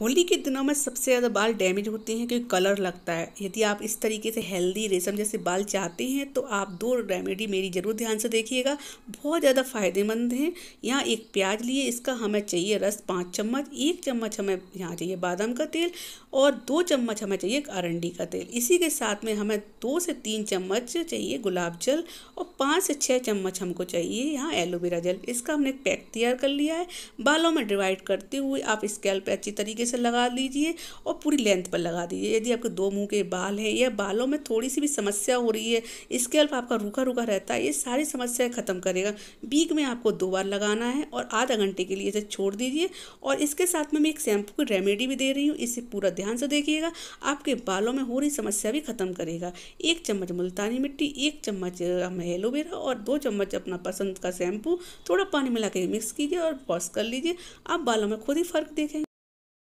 होली के दिनों में सबसे ज़्यादा बाल डैमेज होते हैं क्योंकि कलर लगता है यदि आप इस तरीके से हेल्दी रेशम जैसे बाल चाहते हैं तो आप दो रेमेडी मेरी ज़रूर ध्यान से देखिएगा बहुत ज़्यादा फ़ायदेमंद हैं यहाँ एक प्याज लिए इसका हमें चाहिए रस पाँच चम्मच एक चम्मच हमें यहाँ चाहिए बादाम का तेल और दो चम्मच हमें चाहिए अरंडी का तेल इसी के साथ में हमें दो से तीन चम्मच चाहिए गुलाब जल और पाँच से छः चम्मच हमको चाहिए यहाँ एलोवेरा जल इसका हमने पैक तैयार कर लिया है बालों में डिवाइड करते हुए आप पर अच्छी तरीके तरीके से लगा लीजिए और पूरी लेंथ पर लगा दीजिए यदि आपके दो मुंह के बाल हैं या बालों में थोड़ी सी भी समस्या हो रही है अल्प आपका रूखा रूखा रहता है ये सारी समस्याएं ख़त्म करेगा बीक में आपको दो बार लगाना है और आधा घंटे के लिए इसे छोड़ दीजिए और इसके साथ में मैं एक शैम्पू की रेमेडी भी दे रही हूँ इसे पूरा ध्यान से देखिएगा आपके बालों में हो रही समस्या भी ख़त्म करेगा एक चम्मच मुल्तानी मिट्टी एक चम्मच एलोवेरा और दो चम्मच अपना पसंद का शैम्पू थोड़ा पानी मिला के मिक्स कीजिए और वॉश कर लीजिए आप बालों में खुद ही फ़र्क देखेंगे